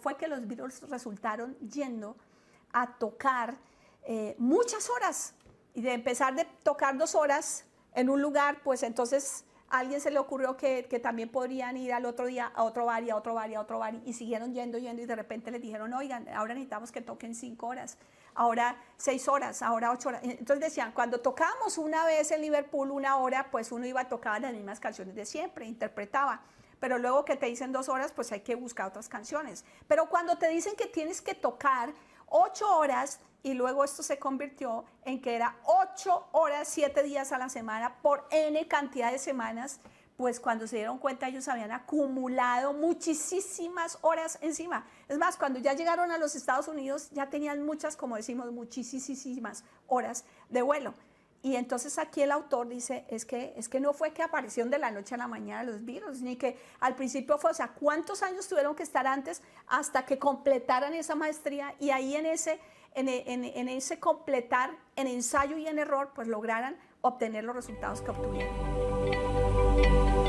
fue que los Beatles resultaron yendo a tocar eh, muchas horas y de empezar de tocar dos horas en un lugar, pues entonces a alguien se le ocurrió que, también podrían ir al otro día a otro bar y a otro bar y a otro bar y siguieron yendo, yendo y de repente les dijeron, oigan, ahora necesitamos que toquen cinco horas, ahora seis horas, ahora ocho horas. Entonces decían, cuando tocábamos una vez en Liverpool una hora, pues uno iba a tocar las mismas canciones de siempre, interpretaba pero luego que te dicen dos horas, pues hay que buscar otras canciones. Pero cuando te dicen que tienes que tocar ocho horas, y luego esto se convirtió en que era ocho horas, siete días a la semana, por N cantidad de semanas, pues cuando se dieron cuenta ellos habían acumulado muchísimas horas encima. Es más, cuando ya llegaron a los Estados Unidos ya tenían muchas, como decimos, muchísimas horas de vuelo. Y entonces aquí el autor dice, es que, es que no fue que aparecieron de la noche a la mañana los virus, ni que al principio fue, o sea, ¿cuántos años tuvieron que estar antes hasta que completaran esa maestría? Y ahí en ese, en, en ese completar, en ensayo y en error, pues lograran obtener los resultados que obtuvieron.